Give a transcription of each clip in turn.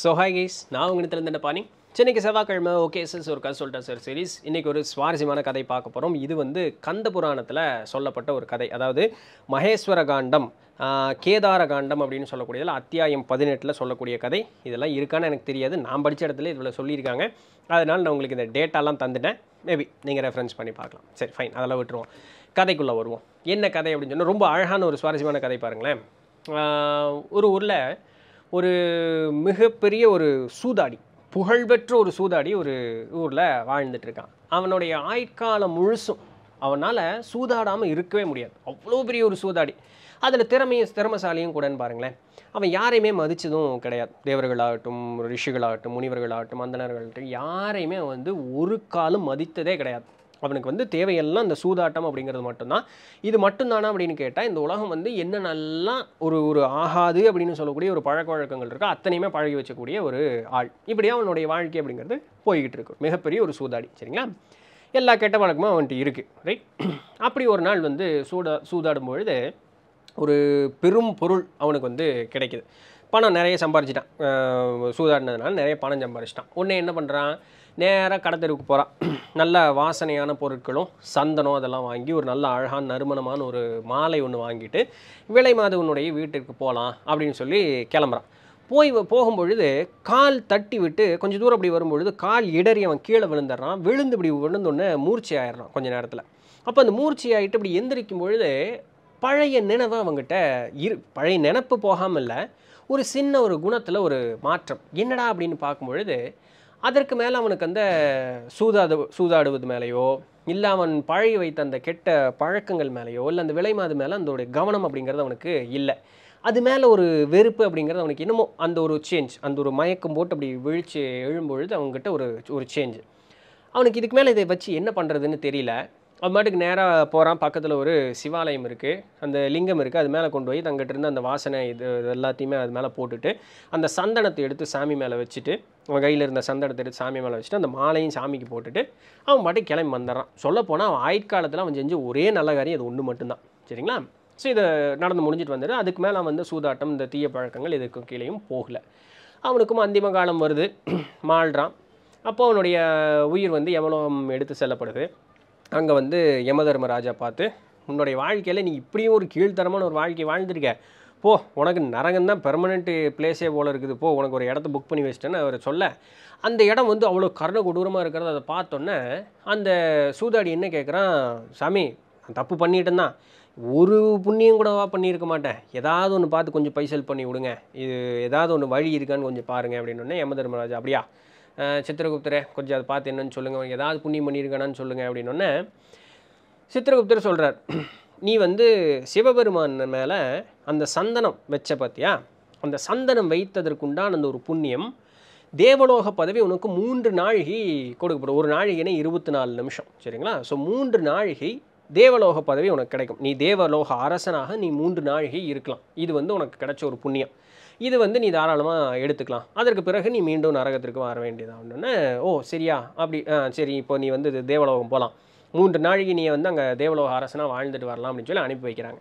so hi guys நான் உங்கள் இடத்துல இருந்த பாணி சென்னைக்கு செவ்வாய்க்கிழமை ஓகே சார் ஒரு கதை சொல்லிட்டேன் சார் சீரீஸ் இன்றைக்கி ஒரு சுவாரஸ்யமான கதை பார்க்க போகிறோம் இது வந்து கந்த புராணத்தில் சொல்லப்பட்ட ஒரு கதை அதாவது மகேஸ்வர காண்டம் கேதார காண்டம் அப்படின்னு சொல்லக்கூடியதில் அத்தியாயம் பதினெட்டில் சொல்லக்கூடிய கதை இதெல்லாம் இருக்கான்னு எனக்கு தெரியாது நான் படித்த இடத்துல இதில் சொல்லியிருக்காங்க அதனால் நான் உங்களுக்கு இந்த டேட்டாலாம் தந்துட்டேன் மேபி நீங்கள் ரெஃபரன்ஸ் பண்ணி பார்க்கலாம் சரி ஃபைன் அதெல்லாம் விட்டுருவோம் கதைக்குள்ளே வருவோம் என்ன கதை அப்படின்னு சொன்னால் ரொம்ப அழகான ஒரு சுவாரஸ்யமான கதை பாருங்களேன் ஒரு ஊரில் ஒரு மிகப்பெரிய ஒரு சூதாடி புகழ்பெற்ற ஒரு சூதாடி ஒரு ஊரில் வாழ்ந்துட்டுருக்கான் அவனுடைய ஆயுட்காலம் முழுசும் அவனால் சூதாடாமல் இருக்கவே முடியாது அவ்வளோ பெரிய ஒரு சூதாடி அதில் திறமையும் திறமசாலியும் கூடன்னு பாருங்களேன் அவன் யாரையுமே மதித்ததும் கிடையாது தேவர்களாகட்டும் ரிஷிகளாகட்டும் முனிவர்களாகட்டும் அந்தனர்களாகட்டும் யாரையுமே வந்து ஒரு காலம் மதித்ததே கிடையாது அவனுக்கு வந்து தேவையெல்லாம் இந்த சூதாட்டம் அப்படிங்கிறது மட்டும்தான் இது மட்டும்தானா அப்படின்னு கேட்டால் இந்த உலகம் வந்து என்ன நல்லா ஒரு ஒரு ஆகாது அப்படின்னு சொல்லக்கூடிய ஒரு பழக்க வழக்கங்கள் இருக்கோ அத்தனையுமே பழகி வச்சக்கூடிய ஒரு ஆள் இப்படியே அவனுடைய வாழ்க்கை அப்படிங்கிறது போய்கிட்டு இருக்கு மிகப்பெரிய ஒரு சூதாடி சரிங்களா எல்லா கெட்ட வழக்கமும் அவன்கிட்ட இருக்குது ரைட் அப்படி ஒரு நாள் வந்து சூடா சூதாடும் பொழுது ஒரு பெரும் பொருள் அவனுக்கு வந்து கிடைக்கிது பணம் நிறைய சம்பாரிச்சிட்டான் சூதாடினதுனால நிறைய பணம் சம்பாரிச்சிட்டான் உடனே என்ன பண்ணுறான் நேராக கடத்தெருவுக்கு போகிறான் நல்ல வாசனையான பொருட்களும் சந்தனம் அதெல்லாம் வாங்கி ஒரு நல்ல அழகான நறுமணமான ஒரு மாலை ஒன்று வாங்கிட்டு விலை மாதவனுடைய வீட்டிற்கு போகலாம் அப்படின்னு சொல்லி கிளம்புறான் போய் போகும்பொழுது கால் தட்டி விட்டு கொஞ்சம் தூரம் அப்படி வரும்பொழுது கால் இடறி அவன் கீழே விழுந்துடுறான் விழுந்து இப்படி விழுந்தோடனே மூர்ச்சி ஆயிடுறான் கொஞ்சம் நேரத்தில் அப்போ அந்த மூர்ச்சி ஆகிட்டு இப்படி எந்திரிக்கும் பொழுது பழைய நினைவு அவங்ககிட்ட இரு பழைய நினப்பு போகாமல் இல்லை ஒரு சின்ன ஒரு குணத்தில் ஒரு மாற்றம் என்னடா அப்படின்னு பார்க்கும்பொழுது அதற்கு மேலே அவனுக்கு அந்த சூதாடு சூதாடுவது மேலேயோ இல்லை அவன் பழகி வைத்த அந்த கெட்ட பழக்கங்கள் மேலேயோ இல்லை அந்த விலை மாது மேலே அந்த கவனம் அப்படிங்கிறது அவனுக்கு இல்லை அது மேலே ஒரு வெறுப்பு அப்படிங்கிறது அவனுக்கு என்னமோ அந்த ஒரு சேஞ்ச் அந்த ஒரு மயக்கம் போட்டு அப்படி விழிச்சு எழும்பொழுது அவங்ககிட்ட ஒரு ஒரு சேஞ்ச் அவனுக்கு இதுக்கு மேலே இதை வச்சு என்ன பண்ணுறதுன்னு தெரியல அது மாட்டுக்கு நேராக போகிறான் பக்கத்தில் ஒரு சிவாலயம் இருக்குது அந்த லிங்கம் இருக்குது அது மேலே கொண்டு போய் தங்கிட்டு இருந்து அந்த வாசனை இது எல்லாத்தையுமே அது மேலே போட்டுட்டு அந்த சந்தனத்தை எடுத்து சாமி மேலே வச்சுட்டு அவன் கையில் இருந்த சந்தனத்தை எடுத்து சாமி மேலே வச்சுட்டு அந்த மாலையும் சாமிக்கு போட்டுட்டு அவன் பாட்டுக்கு கிளம்பி வந்துடுறான் சொல்லப்போனால் அவன் ஆயிற்காலத்தில் அவன் செஞ்சு ஒரே நல்ல காரியம் அது ஒன்று மட்டும்தான் சரிங்களா ஸோ இதை நடந்து முடிஞ்சிட்டு வந்துடு அதுக்கு மேலே வந்து சூதாட்டம் இந்த தீய பழக்கங்கள் இதுக்கு கீழேயும் போகலை அவனுக்கும் அந்திம காலம் வருது மாழ்றான் அப்போ அவனுடைய உயிர் வந்து எவ்வளோ எடுத்து செல்லப்படுது அங்கே வந்து யமதர்மராஜா பார்த்து உன்னுடைய வாழ்க்கையில் நீ இப்படியும் ஒரு கீழ்த்தரமான ஒரு வாழ்க்கை வாழ்ந்துருக்க போ உனக்கு நரகம் தான் பெர்மனெண்ட்டு பிளேஸே போல் இருக்குது போ உனக்கு ஒரு இடத்த புக் பண்ணி வச்சிட்டேன்னு அவர் சொல்ல அந்த இடம் வந்து அவ்வளோ கருண கொடூரமாக இருக்கிறத அதை பார்த்தோன்னே அந்த சூதாடி என்ன கேட்குறான் சாமி தப்பு பண்ணிட்டேன் ஒரு புண்ணியம் கூடவா பண்ணியிருக்க மாட்டேன் ஏதாவது ஒன்று பார்த்து கொஞ்சம் பைசல் பண்ணி விடுங்க இது ஏதாவது ஒன்று வழி இருக்கான்னு கொஞ்சம் பாருங்கள் அப்படின்னோடனே யம தர்மராஜா அப்படியா சித்திரகுப்தரே கொஞ்சம் அதை பார்த்து என்னன்னு சொல்லுங்கள் ஏதாவது புண்ணியம் பண்ணியிருக்கானான்னு சொல்லுங்கள் அப்படின்னொன்னே சித்திரகுப்தர் சொல்கிறார் நீ வந்து சிவபெருமான் மேலே அந்த சந்தனம் வச்ச பார்த்தியா அந்த சந்தனம் வைத்ததற்குண்டான அந்த ஒரு புண்ணியம் தேவலோக பதவி உனக்கு மூன்று நாழிகை கொடுக்கப்படும் ஒரு நாழிகைனா இருபத்தி நாலு நிமிஷம் சரிங்களா ஸோ மூன்று நாழிகை தேவலோக பதவி உனக்கு கிடைக்கும் நீ தேவலோக அரசனாக நீ மூன்று நாழிகை இருக்கலாம் இது வந்து உனக்கு கிடைச்ச ஒரு புண்ணியம் இது வந்து நீ தாராளமாக எடுத்துக்கலாம் அதற்கு பிறகு நீ மீண்டும் நரகத்திற்கு வர வேண்டியதாக ஒன்றுன்னு ஓ சரியா அப்படி சரி இப்போ நீ வந்து தேவலோகம் போகலாம் மூன்று நாளைக்கு நீ வந்து அங்கே தேவலோக அரசனாக வாழ்ந்துட்டு வரலாம் அப்படின்னு சொல்லி அனுப்பி வைக்கிறாங்க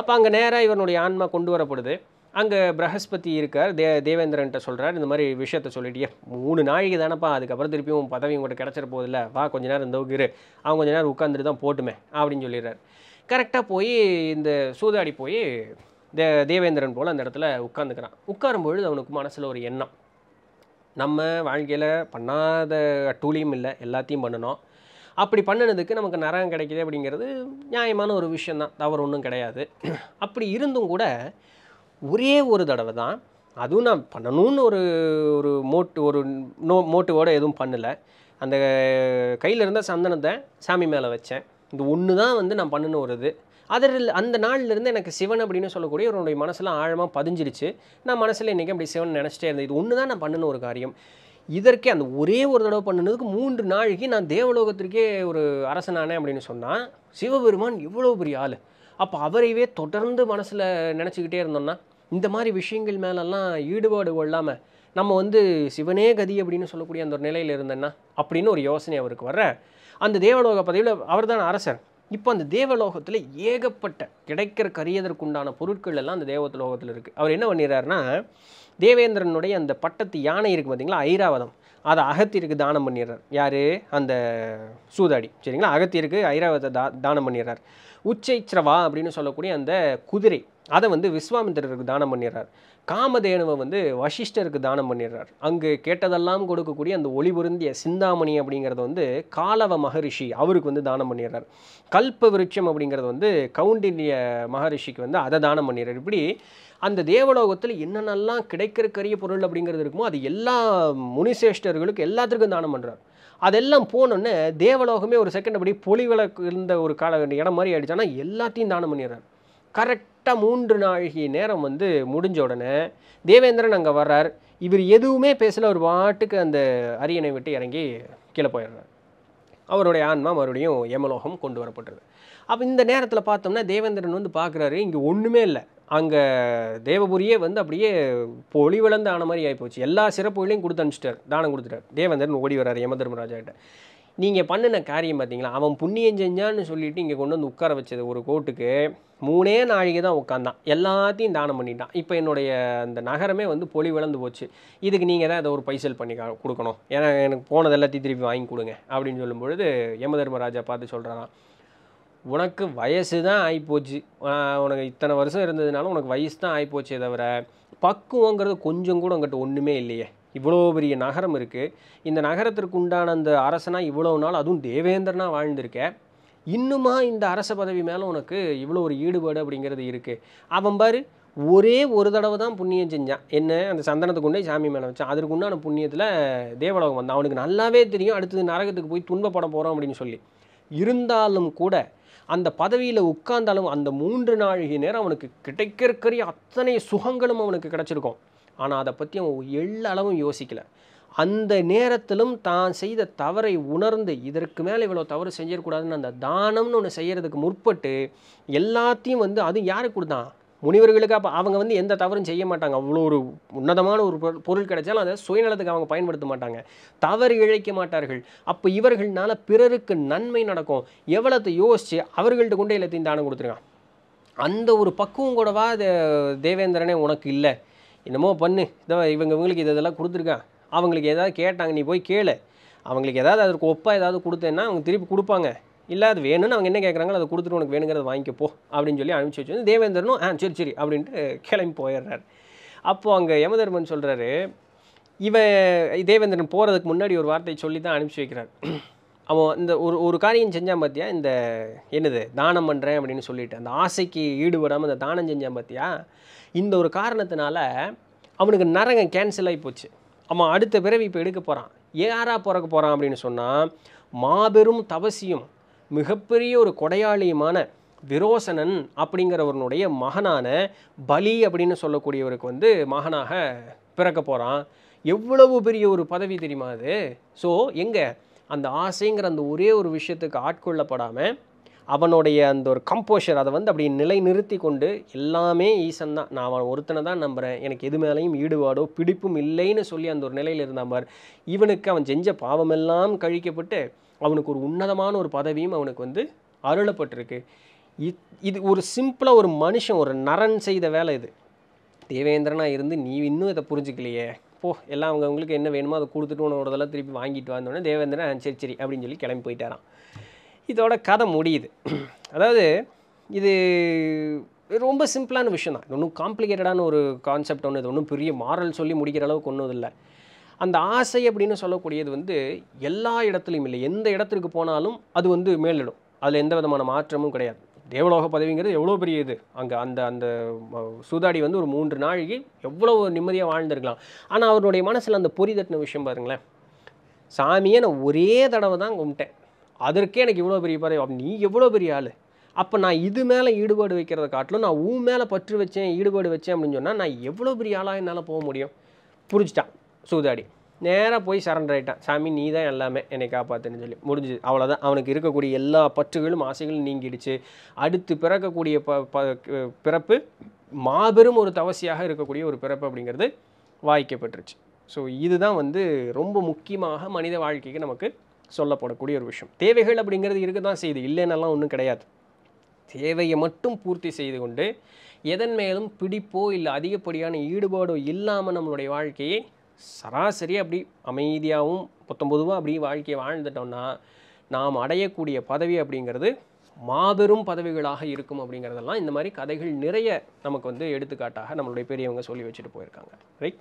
அப்போ அங்கே நேராக இவனுடைய ஆன்மா கொண்டு வரப்படுது அங்கே பிரகஸ்பதி இருக்கார் தே தேவேந்திரன்ட்ட சொல்கிறார் இந்த மாதிரி விஷயத்த சொல்லிட்டு மூணு நாளைக்கு தானப்பா அதுக்கப்புறம் திருப்பியும் பதவி உங்கள்கிட்ட கிடச்சிட போதில்ல வா கொஞ்ச நேரம் இந்த இரு அவங்க கொஞ்ச நேரம் உட்காந்துட்டு தான் போட்டுமே அப்படின்னு சொல்லிடுறார் கரெக்டாக போய் இந்த சூதாடி போய் தே தேவேந்திரன் போல் அந்த இடத்துல உட்காந்துக்கிறான் உட்காரும்பொழுது அவனுக்கு மனசில் ஒரு எண்ணம் நம்ம வாழ்க்கையில் பண்ணாத அட்டூழியும் இல்லை எல்லாத்தையும் பண்ணணும் அப்படி பண்ணினதுக்கு நமக்கு நரகம் கிடைக்கிது அப்படிங்கிறது நியாயமான ஒரு விஷயந்தான் தவறு ஒன்றும் கிடையாது அப்படி இருந்தும் கூட ஒரே ஒரு தடவை தான் அதுவும் நான் பண்ணணும்னு ஒரு ஒரு மோட்டு ஒரு நோ மோட்டுவோடு எதுவும் பண்ணலை அந்த கையில் இருந்த சந்தனத்தை சாமி மேலே வச்சேன் இந்த ஒன்று தான் வந்து நான் பண்ணணும் ஒரு இது அதில் அந்த நாள்லேருந்து எனக்கு சிவன் அப்படின்னு சொல்லக்கூடிய என்னுடைய மனசில் ஆழமாக பதிஞ்சிருச்சு நான் மனசில் இன்றைக்கி அப்படி சிவன் நினச்சிட்டே இருந்தேன் இது ஒன்று தான் நான் பண்ணணும் ஒரு காரியம் இதற்கே அந்த ஒரே ஒரு தடவை பண்ணினதுக்கு மூன்று நாளைக்கு நான் தேவலோகத்திற்கே ஒரு அரசனானே அப்படின்னு சொன்னால் சிவபெருமான் இவ்வளோ பெரிய ஆள் அப்போ அவரையவே தொடர்ந்து மனசில் நினச்சிக்கிட்டே இருந்தோம்னா இந்த மாதிரி விஷயங்கள் மேலெல்லாம் ஈடுபாடு கொள்ளாமல் நம்ம வந்து சிவனே கதி அப்படின்னு சொல்லக்கூடிய அந்த ஒரு நிலையில் இருந்தேன்னா அப்படின்னு ஒரு யோசனை அவருக்கு வர அந்த தேவலோக பதவியில் அவர் தான் அரசர் இப்போ அந்த தேவலோகத்தில் ஏகப்பட்ட கிடைக்கிற கரியதற்குண்டான பொருட்கள் எல்லாம் அந்த லோகத்தில் இருக்குது அவர் என்ன பண்ணிடுறாருன்னா தேவேந்திரனுடைய அந்த பட்டத்து யானை இருக்குது பார்த்திங்களா ஐராவதம் அதை அகத்திற்கு தானம் பண்ணிடுறார் யார் அந்த சூதாடி சரிங்களா அகத்திற்கு ஐராவதத்தை தா தானம் பண்ணிடுறார் உச்சைச்சிரவா அப்படின்னு சொல்லக்கூடிய அந்த குதிரை அதை வந்து விஸ்வாமித்திரருக்கு தானம் பண்ணிடுறார் காமதேனுவை வந்து வசிஷ்டருக்கு தானம் பண்ணிடுறார் அங்கு கேட்டதெல்லாம் கொடுக்கக்கூடிய அந்த ஒளி பொருந்திய சிந்தாமணி அப்படிங்கிறத வந்து காலவ மகரிஷி அவருக்கு வந்து தானம் பண்ணிடுறார் கல்ப விருட்சம் அப்படிங்கிறது வந்து கவுண்டினிய மகரிஷிக்கு வந்து அதை தானம் பண்ணிடுறார் இப்படி அந்த தேவலோகத்தில் என்னென்னலாம் கிடைக்கிற கரிய பொருள் அப்படிங்கிறது இருக்குமோ அது எல்லா முனிசேஷ்டர்களுக்கு எல்லாத்துக்கும் தானம் பண்ணுறார் அதெல்லாம் போனோன்னே தேவலோகமே ஒரு செகண்ட் அப்படி பொலிவிளக்கு இருந்த ஒரு கால இடம் மாதிரி ஆகிடுச்சு ஆனால் எல்லாத்தையும் தானம் பண்ணிடுறார் கரெக்டாக மூன்று நாழிகை நேரம் வந்து முடிஞ்ச உடனே தேவேந்திரன் அங்கே வர்றார் இவர் எதுவுமே பேசலை ஒரு பாட்டுக்கு அந்த அரியணை விட்டு இறங்கி கீழே போயிடுறார் அவருடைய ஆன்மா மறுபடியும் எமலோகம் கொண்டு வரப்பட்டுருது அப்போ இந்த நேரத்தில் பார்த்தோம்னா தேவேந்திரன் வந்து பார்க்குறாரு இங்கே ஒன்றுமே இல்லை அங்கே தேவபுரியே வந்து அப்படியே பொலி விளந்து ஆன மாதிரி ஆகிப்போச்சு எல்லா சிறப்புகளையும் கொடுத்து அனுப்பிச்சிட்டார் தானம் கொடுத்துட்டார் தேவேந்திரன் ஓடி வர்றார் யம கிட்ட நீங்கள் பண்ணின காரியம் பார்த்தீங்களா அவன் புண்ணியம் செஞ்சான்னு சொல்லிவிட்டு இங்கே கொண்டு வந்து உட்கார வச்சது ஒரு கோட்டுக்கு மூணே நாழிகை தான் உட்காந்தான் எல்லாத்தையும் தானம் பண்ணிட்டான் இப்போ என்னுடைய அந்த நகரமே வந்து பொலி விளந்து போச்சு இதுக்கு நீங்கள் தான் இதை ஒரு பைசல் பண்ணி கொடுக்கணும் ஏன்னா எனக்கு போனது எல்லாத்தையும் திருப்பி வாங்கி கொடுங்க அப்படின்னு சொல்லும்பொழுது யமதர்மராஜா பார்த்து சொல்கிறான் உனக்கு வயசு தான் ஆகிப்போச்சு உனக்கு இத்தனை வருஷம் இருந்ததுனால உனக்கு வயசு தான் ஆகிப்போச்சே தவிர பக்குவங்கிறது கொஞ்சம் கூட உங்கள்கிட்ட ஒன்றுமே இல்லையே இவ்வளோ பெரிய நகரம் இருக்குது இந்த நகரத்திற்கு உண்டான அந்த அரசனாக இவ்வளோ நாள் அதுவும் தேவேந்திரனாக வாழ்ந்திருக்க இன்னுமா இந்த அரச பதவி மேலே உனக்கு இவ்வளோ ஒரு ஈடுபாடு அப்படிங்கிறது இருக்குது அவன் பாரு ஒரே ஒரு தடவை தான் புண்ணியம் செஞ்சான் என்ன அந்த சந்தனத்தை கொண்டே சாமி மேலே வச்சான் அதற்கு உண்டான புண்ணியத்தில் தேவலோகம் வந்தான் அவனுக்கு நல்லாவே தெரியும் அடுத்தது நரகத்துக்கு போய் துன்பப்பட போகிறோம் அப்படின்னு சொல்லி இருந்தாலும் கூட அந்த பதவியில் உட்கார்ந்தாலும் அந்த மூன்று நாழிகை நேரம் அவனுக்கு கிடைக்கிறக்கறி அத்தனை சுகங்களும் அவனுக்கு கிடச்சிருக்கும் ஆனால் அதை பற்றி அவன் எள்ளளவும் யோசிக்கலை அந்த நேரத்திலும் தான் செய்த தவறை உணர்ந்து இதற்கு மேலே இவ்வளோ தவறு செஞ்சிடக்கூடாதுன்னு அந்த தானம்னு ஒன்று செய்கிறதுக்கு முற்பட்டு எல்லாத்தையும் வந்து அது யாருக்கு கொடுத்தான் முனிவர்களுக்கு அப்போ அவங்க வந்து எந்த தவறும் செய்ய மாட்டாங்க அவ்வளோ ஒரு உன்னதமான ஒரு பொருள் கிடைச்சாலும் அதை சுயநலத்துக்கு அவங்க பயன்படுத்த மாட்டாங்க தவறு இழைக்க மாட்டார்கள் அப்போ இவர்கள்னால பிறருக்கு நன்மை நடக்கும் எவ்வளோத்தை யோசித்து அவர்கள்ட்ட கொண்டு எல்லாத்தையும் தானம் கொடுத்துருக்கான் அந்த ஒரு பக்குவம் கூடவா தேவேந்திரனே உனக்கு இல்லை என்னமோ பண்ணு இதோ இவங்க இவங்களுக்கு இதெல்லாம் கொடுத்துருக்கேன் அவங்களுக்கு ஏதாவது கேட்டாங்க நீ போய் கேளு அவங்களுக்கு ஏதாவது அதற்கு ஒப்பாக ஏதாவது கொடுத்தேன்னா அவங்க திருப்பி கொடுப்பாங்க இல்லை அது வேணும்னு அவங்க என்ன கேட்குறாங்களோ அதை கொடுத்துட்டு உனக்கு வேணுங்கிறத வாங்கிக்கப்போ அப்படின்னு சொல்லி அனுப்பிச்சி வச்சு தேவேந்திரனும் ஆ சரி சரி அப்படின்ட்டு கிளம்பி போயிடுறாரு அப்போது அங்கே யமதர்மன் சொல்கிறாரு இவன் தேவேந்திரன் போகிறதுக்கு முன்னாடி ஒரு வார்த்தை சொல்லி தான் அனுப்பிச்சி வைக்கிறார் அவன் இந்த ஒரு ஒரு காரியம் செஞ்சான் பார்த்தியா இந்த என்னது தானம் பண்ணுறேன் அப்படின்னு சொல்லிட்டு அந்த ஆசைக்கு ஈடுபடாமல் அந்த தானம் செஞ்சான் பார்த்தியா இந்த ஒரு காரணத்தினால அவனுக்கு நரகம் கேன்சல் ஆகி போச்சு அவன் அடுத்த பிறவி இப்போ எடுக்க போகிறான் யாராக பிறக்க போகிறான் அப்படின்னு சொன்னால் மாபெரும் தவசியும் மிகப்பெரிய ஒரு கொடையாளியுமான விரோசனன் அப்படிங்கிறவனுடைய மகனான பலி அப்படின்னு சொல்லக்கூடியவருக்கு வந்து மகனாக பிறக்க போகிறான் எவ்வளவு பெரிய ஒரு பதவி தெரியுமா அது ஸோ எங்கே அந்த ஆசைங்கிற அந்த ஒரே ஒரு விஷயத்துக்கு ஆட்கொள்ளப்படாமல் அவனுடைய அந்த ஒரு கம்போஷர் அதை வந்து அப்படி நிலை நிறுத்தி கொண்டு எல்லாமே ஈசன் தான் நான் அவன் ஒருத்தனை தான் நம்புகிறேன் எனக்கு எது மேலேயும் ஈடுபாடோ பிடிப்பும் இல்லைன்னு சொல்லி அந்த ஒரு நிலையில் இருந்தான் பார் இவனுக்கு அவன் செஞ்ச பாவமெல்லாம் கழிக்கப்பட்டு அவனுக்கு ஒரு உன்னதமான ஒரு பதவியும் அவனுக்கு வந்து அருளப்பட்டிருக்கு இத் இது ஒரு சிம்பிளாக ஒரு மனுஷன் ஒரு நரன் செய்த வேலை இது தேவேந்திரனாக இருந்து நீ இன்னும் இதை புரிஞ்சுக்கலையே போ எல்லாம் அவங்க அவங்களுக்கு என்ன வேணுமோ அதை கொடுத்துட்டு உன்னோடதெல்லாம் திருப்பி வாங்கிட்டு வந்தோடனே தேவேந்திரன் சரி சரி அப்படின்னு சொல்லி கிளம்பி போயிட்டாரான் இதோட கதை முடியுது அதாவது இது ரொம்ப சிம்பிளான விஷயம் தான் இது ஒன்றும் காம்ப்ளிகேட்டடான ஒரு கான்செப்ட் ஒன்று இது ஒன்றும் பெரிய மாரல் சொல்லி முடிக்கிற அளவுக்கு ஒன்றும் இல்லை அந்த ஆசை அப்படின்னு சொல்லக்கூடியது வந்து எல்லா இடத்துலையும் இல்லை எந்த இடத்திற்கு போனாலும் அது வந்து மேலிடும் அதில் எந்த விதமான மாற்றமும் கிடையாது தேவலோக பதவிங்கிறது எவ்வளோ பெரிய இது அங்கே அந்த அந்த சூதாடி வந்து ஒரு மூன்று நாளைக்கு எவ்வளோ நிம்மதியாக வாழ்ந்துருக்கலாம் ஆனால் அவருடைய மனசில் அந்த பொறி தட்டின விஷயம் பாருங்களேன் சாமியை நான் ஒரே தடவை தான் கும்பிட்டேன் அதற்கே எனக்கு இவ்வளோ பெரிய பறவை நீ எவ்வளோ பெரிய ஆள் அப்போ நான் இது மேலே ஈடுபாடு வைக்கிறத காட்டிலும் நான் ஊ மேலே பற்று வச்சேன் ஈடுபாடு வச்சேன் அப்படின்னு சொன்னால் நான் எவ்வளோ பெரிய ஆளாக என்னால் போக முடியும் புரிஞ்சிட்டான் சூதாடி நேராக போய் சரண்டர் ஆகிட்டான் சாமி நீ தான் எல்லாமே என்னை காப்பாற்றுன்னு சொல்லி முடிஞ்சுது அவ்வளோதான் அவனுக்கு இருக்கக்கூடிய எல்லா பற்றுகளும் ஆசைகளும் நீங்கிடுச்சு அடுத்து பிறக்கக்கூடிய ப ப பிறப்பு மாபெரும் ஒரு தவசியாக இருக்கக்கூடிய ஒரு பிறப்பு அப்படிங்கிறது வாய்க்கப்பட்டுருச்சு ஸோ இதுதான் வந்து ரொம்ப முக்கியமாக மனித வாழ்க்கைக்கு நமக்கு சொல்லப்படக்கூடிய ஒரு விஷயம் தேவைகள் அப்படிங்கிறது இருக்க தான் செய்யுது இல்லைன்னெல்லாம் ஒன்றும் கிடையாது தேவையை மட்டும் பூர்த்தி செய்து கொண்டு எதன் மேலும் பிடிப்போ இல்லை அதிகப்படியான ஈடுபாடோ இல்லாமல் நம்மளுடைய வாழ்க்கையை சராசரி அப்படி அமைதியாகவும் பொத்தம்பொதுவாக அப்படி வாழ்க்கையை வாழ்ந்துட்டோம்னா நாம் அடையக்கூடிய பதவி அப்படிங்கிறது மாபெரும் பதவிகளாக இருக்கும் அப்படிங்கிறதெல்லாம் இந்த மாதிரி கதைகள் நிறைய நமக்கு வந்து எடுத்துக்காட்டாக நம்மளுடைய பெரியவங்க சொல்லி வச்சுட்டு போயிருக்காங்க ரைட்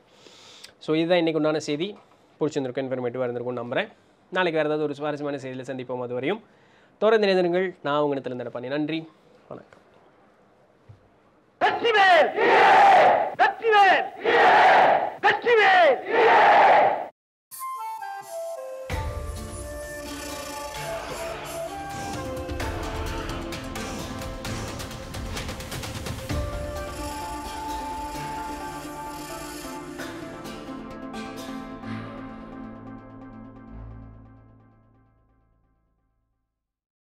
ஸோ இதுதான் இன்றைக்கு உண்டான செய்தி பிடிச்சிருந்திருக்கும் இன்ஃபர்மேட்டிவாக இருந்திருக்கும் நம்புகிறேன் நாளைக்கு வேறு ஏதாவது ஒரு சுவாரஸ்யமான செய்தியில் சந்திப்போம் அது வரையும் தொடர்ந்து நினைந்திருங்கள் நான் உங்கள் திறந்த பண்ணி நன்றி வணக்கம்